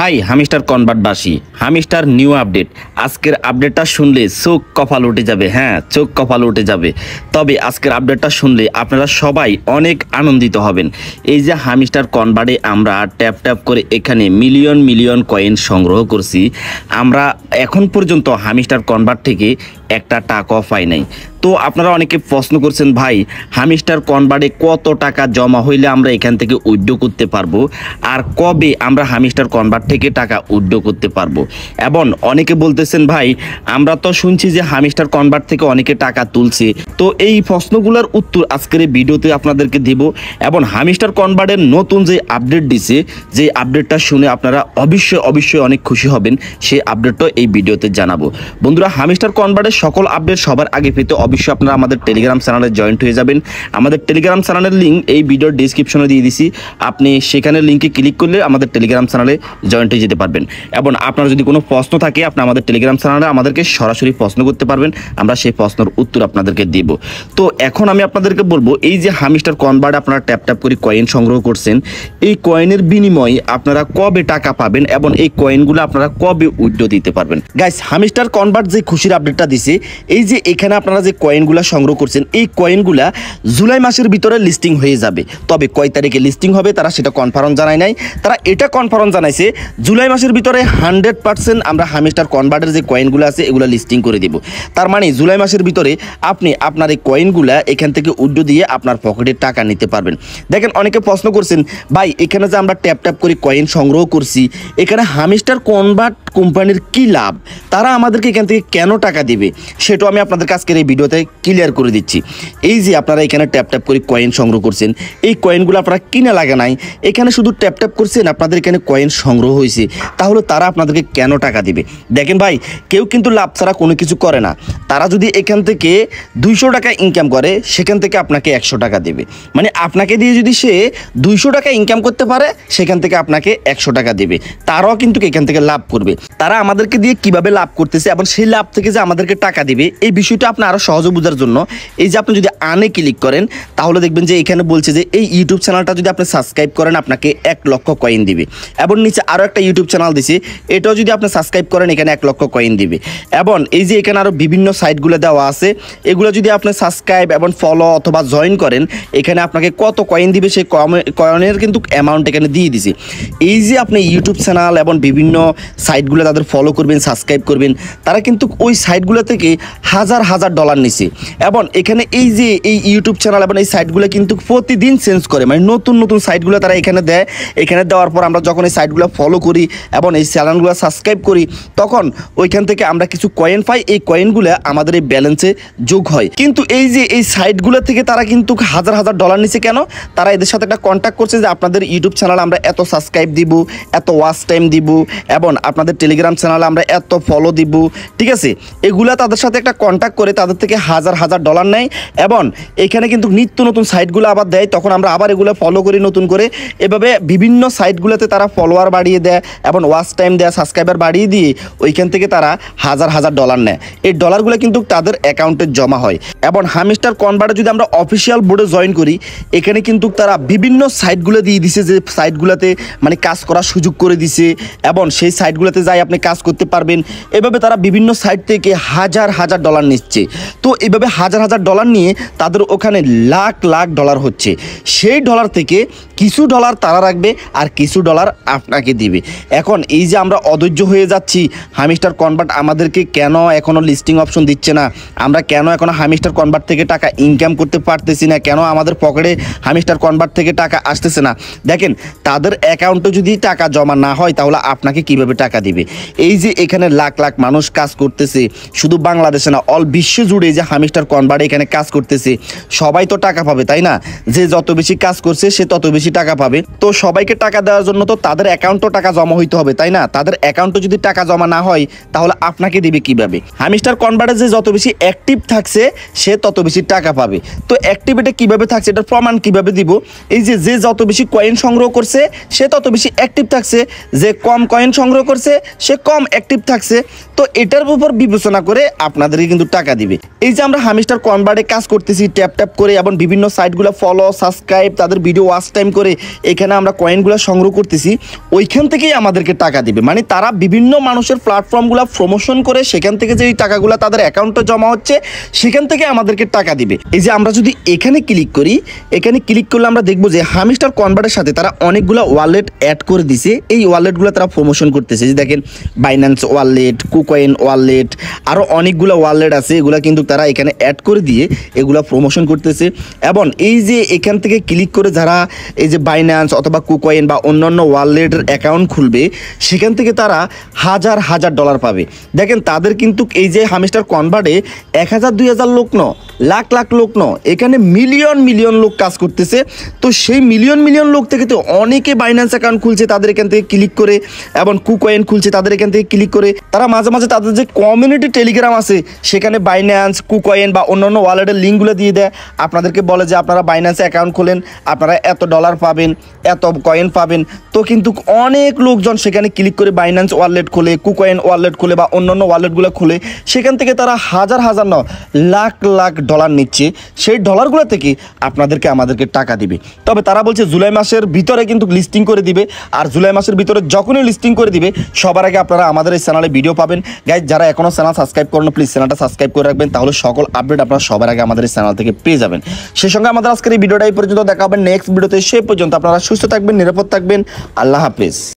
high Hamster কনভার্টবাসী Hamster new update আজকের আপডেটটা শুনলে চোখ কপাল উঠে যাবে হ্যাঁ চোখ কপাল উঠে যাবে তবে আজকের আপডেটটা শুনলে আপনারা সবাই অনেক আনন্দিত হবেন এই যে হামিস্টার কনভার্টে আমরা ট্যাপ ট্যাপ করে এখানে মিলিয়ন মিলিয়ন কয়েন সংগ্রহ করছি আমরা এখন পর্যন্ত হামিস্টার কনভার্ট থেকে একটা টাকাও পাই নাই তো আপনারা অনেকে প্রশ্ন করছেন ভাই হামিস্টার কনবার্ডে কত টাকা জমা হইলে আমরা এখান থেকে উইড্রো করতে পারবো আর কবে আমরা হামিস্টার কনভার্ট থেকে টাকা উইড্রো করতে পারবো এবং অনেকে বলতেছেন ভাই আমরা তো শুনছি যে হামিস্টার কনভার্ট থেকে অনেকে টাকা তুলছে তো এই প্রশ্নগুলোর উত্তর আজকের এই ভিডিওতে আপনাদেরকে দেব এবং হামিস্টার কনভার্টের নতুন যে আপডেট দিছে যে আপডেটটা শুনে আপনারা অবশ্যই অবশ্যই অনেক খুশি হবেন সেই আপডেটটাও এই ভিডিওতে জানাবো বন্ধুরা হামিস্টার কনভার্টের সকল আপডেট সবার আগে পেতে অবশ্যই আপনারা আমাদের টেলিগ্রাম চ্যানেলে জয়েন্ট হয়ে যাবেন আমাদের টেলিগ্রাম চ্যানেলের লিঙ্ক এই ভিডিওর ডিসক্রিপশনে দিয়ে দিছি আপনি সেখানে লিঙ্কে ক্লিক করলে আমাদের টেলিগ্রাম চ্যানেলে জয়েন্ট হয়ে যেতে পারবেন এবং আপনার যদি কোনো প্রশ্ন থাকে আপনি আমাদের টেলিগ্রাম চ্যানেলে আমাদেরকে সরাসরি প্রশ্ন করতে পারবেন আমরা সেই প্রশ্নের উত্তর আপনাদেরকে দেব তো এখন আমি আপনাদেরকে বলবো এই যে হামিস্টার কনভার্ট আপনারা ট্যাপ ট্যাপ করে কয়েন সংগ্রহ করছেন এই কয়েনের বিনিময়ে আপনারা কবে টাকা পাবেন এবং এই কয়েনগুলো আপনারা কবে উইড্রো দিতে পারবেন গাইস হামিস্টার কনভার্ট যে খুশির আপডেটটা দিছে দিয়েছে এই যে এখানে আপনারা যে কয়েনগুলা সংগ্রহ করছেন এই কয়েনগুলা জুলাই মাসের ভিতরে লিস্টিং হয়ে যাবে তবে কয় তারিখে লিস্টিং হবে তারা সেটা কনফার্ম জানায় নাই তারা এটা কনফার্ম জানাইছে জুলাই মাসের ভিতরে হান্ড্রেড পার্সেন্ট আমরা হামিস্টার কনভার্টের যে কয়েনগুলো আছে এগুলো লিস্টিং করে দেব তার মানে জুলাই মাসের ভিতরে আপনি আপনার এই কয়েনগুলা এখান থেকে উড্ডো দিয়ে আপনার পকেটে টাকা নিতে পারবেন দেখেন অনেকে প্রশ্ন করছেন ভাই এখানে যে আমরা ট্যাপ ট্যাপ করে কয়েন সংগ্রহ করছি এখানে হামিস্টার কনভার্ট কোম্পানির কি লাভ তারা আমাদেরকে এখান থেকে কেন টাকা দেবে সেটাও আমি আপনাদের আজকের এই ভিডিওতে ক্লিয়ার করে দিচ্ছি এই যে আপনারা এখানে ট্যাপ ট্যাপ করে কয়েন সংগ্রহ করছেন এই কয়েনগুলো আপনারা কিনে লাগে নাই এখানে শুধু ট্যাপ ট্যাপ করছেন আপনাদের এখানে কয়েন সংগ্রহ হয়েছে তাহলে তারা আপনাদেরকে কেন টাকা দিবে দেখেন ভাই কেউ কিন্তু লাভ ছাড়া কোনো কিছু করে না তারা যদি এখান থেকে দুইশো টাকা ইনকাম করে সেখান থেকে আপনাকে একশো টাকা দেবে মানে আপনাকে দিয়ে যদি সে দুইশো টাকা ইনকাম করতে পারে সেখান থেকে আপনাকে একশো টাকা দেবে তারাও কিন্তু এখান থেকে লাভ করবে তারা আমাদেরকে দিয়ে কিভাবে লাভ করতেছে এবং সেই লাভ থেকে যে আমাদেরকে টাকা টাকা দিবে এই বিষয়টা আপনি আরও সহজে বোঝার জন্য এই যে আপনি যদি আনে ক্লিক করেন তাহলে দেখবেন যে এখানে বলছে যে এই ইউটিউব চ্যানেলটা যদি আপনি সাবস্ক্রাইব করেন আপনাকে এক লক্ষ কয়েন দিবে এবং নিচে আরও একটা ইউটিউব চ্যানেল দিছে এটাও যদি আপনি সাবস্ক্রাইব করেন এখানে এক লক্ষ কয়েন দিবে এবং এই যে এখানে আরও বিভিন্ন সাইটগুলো দেওয়া আছে এগুলো যদি আপনি সাবস্ক্রাইব এবং ফলো অথবা জয়েন করেন এখানে আপনাকে কত কয়েন দিবে সেই কয়েনের কিন্তু অ্যামাউন্ট এখানে দিয়ে দিছে এই যে আপনি ইউটিউব চ্যানেল এবং বিভিন্ন সাইটগুলো তাদের ফলো করবেন সাবস্ক্রাইব করবেন তারা কিন্তু ওই সাইটগুলোতে থেকে হাজার হাজার ডলার নিছে এবং এখানে এই যে এই ইউটিউব চ্যানেল এবং এই সাইটগুলো কিন্তু প্রতিদিন চেঞ্জ করে মানে নতুন নতুন সাইটগুলো তারা এখানে দেয় এখানে দেওয়ার পর আমরা যখন এই সাইটগুলো ফলো করি এবং এই চ্যানেলগুলো সাবস্ক্রাইব করি তখন ওইখান থেকে আমরা কিছু কয়েন পাই এই কয়েনগুলো আমাদের এই ব্যালেন্সে যোগ হয় কিন্তু এই যে এই সাইটগুলো থেকে তারা কিন্তু হাজার হাজার ডলার নিছে কেন তারা এদের সাথে একটা কন্ট্যাক্ট করছে যে আপনাদের ইউটিউব চ্যানেল আমরা এত সাবস্ক্রাইব দিব এত ওয়াচ টাইম দিব এবং আপনাদের টেলিগ্রাম চ্যানেলে আমরা এত ফলো দিব ঠিক আছে এগুলা তাদের সাথে একটা কন্ট্যাক্ট করে তাদের থেকে হাজার হাজার ডলার নেয় এবং এখানে কিন্তু নিত্য নতুন সাইটগুলো আবার দেয় তখন আমরা আবার এগুলো ফলো করি নতুন করে এভাবে বিভিন্ন সাইটগুলোতে তারা ফলোয়ার বাড়িয়ে দেয় এবং ওয়াচ টাইম দেয় সাবস্ক্রাইবার বাড়িয়ে দিয়ে ওইখান থেকে তারা হাজার হাজার ডলার নেয় এই ডলারগুলো কিন্তু তাদের অ্যাকাউন্টে জমা হয় এবং হামিস্টার কনভার্টে যদি আমরা অফিসিয়াল বোর্ডে জয়েন করি এখানে কিন্তু তারা বিভিন্ন সাইটগুলো দিয়ে দিছে যে সাইটগুলোতে মানে কাজ করার সুযোগ করে দিছে এবং সেই সাইটগুলোতে যাই আপনি কাজ করতে পারবেন এভাবে তারা বিভিন্ন সাইট থেকে হাজার হাজার হাজার ডলার নিচ্ছে তো এভাবে হাজার হাজার ডলার নিয়ে তাদের ওখানে লাখ লাখ ডলার হচ্ছে সেই ডলার থেকে কিছু ডলার তারা রাখবে আর কিছু ডলার আপনাকে দিবে এখন এই যে আমরা অধৈর্য হয়ে যাচ্ছি হামিস্টার কনভার্ট আমাদেরকে কেন এখনও লিস্টিং অপশন দিচ্ছে না আমরা কেন এখনও হামিস্টার কনভার্ট থেকে টাকা ইনকাম করতে পারতেছি না কেন আমাদের পকেটে হামিস্টার কনভার্ট থেকে টাকা আসতেছে না দেখেন তাদের অ্যাকাউন্টে যদি টাকা জমা না হয় তাহলে আপনাকে কিভাবে টাকা দিবে এই যে এখানে লাখ লাখ মানুষ কাজ করতেছে শুধু বাংলাদেশে না অল বিশ্ব জুড়ে যে হামিস্টার কনভার্ট এখানে কাজ করতেছে সবাই তো টাকা পাবে তাই না যে যত বেশি কাজ করছে সে তত বেশি টাকা পাবে তো সবাইকে টাকা দেওয়ার জন্য তো তাদের অ্যাকাউন্টও টাকা জমা হইতে হবে তাই না তাদের অ্যাকাউন্টও যদি টাকা জমা না হয় তাহলে আপনাকে দেবে কিভাবে হামিস্টার কনভার্টে যে যত বেশি অ্যাক্টিভ থাকছে সে তত বেশি টাকা পাবে তো অ্যাক্টিভ এটা কীভাবে থাকছে এটার প্রমাণ কিভাবে দিব এই যে যে যত বেশি কয়েন সংগ্রহ করছে সে তত বেশি অ্যাক্টিভ থাকছে যে কম কয়েন সংগ্রহ করছে সে কম অ্যাক্টিভ থাকছে তো এটার উপর বিবেচনা করে আপনাদেরকে কিন্তু টাকা দিবে এই যে আমরা হামিস্টার কনভার্টে কাজ করতেছি ট্যাপ ট্যাপ করে এবং বিভিন্ন সাইটগুলো ফলো সাবস্ক্রাইব তাদের ভিডিও ওয়াচ টাইম করে এখানে আমরা কয়েনগুলো সংগ্রহ করতেছি ওইখান থেকেই আমাদেরকে টাকা দিবে মানে তারা বিভিন্ন মানুষের প্ল্যাটফর্মগুলো প্রমোশন করে সেখান থেকে যে টাকাগুলো তাদের অ্যাকাউন্টে জমা হচ্ছে সেখান থেকে আমাদেরকে টাকা দিবে এই যে আমরা যদি এখানে ক্লিক করি এখানে ক্লিক করলে আমরা দেখবো যে হামিস্টার কনভার্টের সাথে তারা অনেকগুলো ওয়ালেট অ্যাড করে দিছে এই ওয়ালেটগুলো তারা প্রমোশন করতেছে যে দেখেন বাইন্যান্স ওয়ালেট কুকয়েন ওয়ালেট আরও অনেকগুলো ওয়ালেট আছে এগুলো কিন্তু তারা এখানে অ্যাড করে দিয়ে এগুলো প্রমোশন করতেছে এবং এই যে এখান থেকে ক্লিক করে যারা এই যে বাইন্যান্স অথবা কুকয়েন বা অন্যান্য ওয়ালেটের অ্যাকাউন্ট খুলবে সেখান থেকে তারা হাজার হাজার ডলার পাবে দেখেন তাদের কিন্তু এই যে হামিস্টার কনভার্টে এক হাজার দুই হাজার লোক ন লাখ লাখ লোক ন এখানে মিলিয়ন মিলিয়ন লোক কাজ করতেছে তো সেই মিলিয়ন মিলিয়ন লোক থেকে তো অনেকে বাইন্যান্স অ্যাকাউন্ট খুলছে তাদের এখান থেকে ক্লিক করে এবং কুকয়েন খুলছে তাদের এখান থেকে ক্লিক করে তারা মাঝে মাঝে তাদের যে কমিউনিটি টেলিগ্রাম টেলিগ্রাম আছে সেখানে বাইন্যান্স কুকয়েন বা অন্যান্য ওয়ালেটের লিঙ্কগুলো দিয়ে দেয় আপনাদেরকে বলে যে আপনারা বাইন্যান্সে অ্যাকাউন্ট খোলেন আপনারা এত ডলার পাবেন এত কয়েন পাবেন তো কিন্তু অনেক লোকজন সেখানে ক্লিক করে বাইন্যান্স ওয়ালেট খোলে কুকয়েন ওয়ালেট খোলে বা অন্যান্য ওয়ালেটগুলো খোলে সেখান থেকে তারা হাজার হাজার ন লাখ লাখ ডলার নিচ্ছে সেই ডলারগুলো থেকে আপনাদেরকে আমাদেরকে টাকা দিবে তবে তারা বলছে জুলাই মাসের ভিতরে কিন্তু লিস্টিং করে দিবে আর জুলাই মাসের ভিতরে যখনই লিস্টিং করে দিবে সবার আগে আপনারা আমাদের এই চ্যানেলে ভিডিও পাবেন গাইজ যারা এখনও চ্যানেল সাবস্ক্রাইব করেন প্লিজ চ্যানেলটা সাবস্ক্রাইব করে রাখবেন তাহলে সকল আপডেট আপনারা সবার আগে আমাদের চ্যানেল থেকে পেয়ে যাবেন সেই সঙ্গে আমাদের আজকের এই ভিডিওটা এই পর্যন্ত দেখা হবে নেক্সট ভিডিওতে সে পর্যন্ত আপনারা সুস্থ থাকবেন নিরাপদ থাকবেন আল্লাহ হাফিজ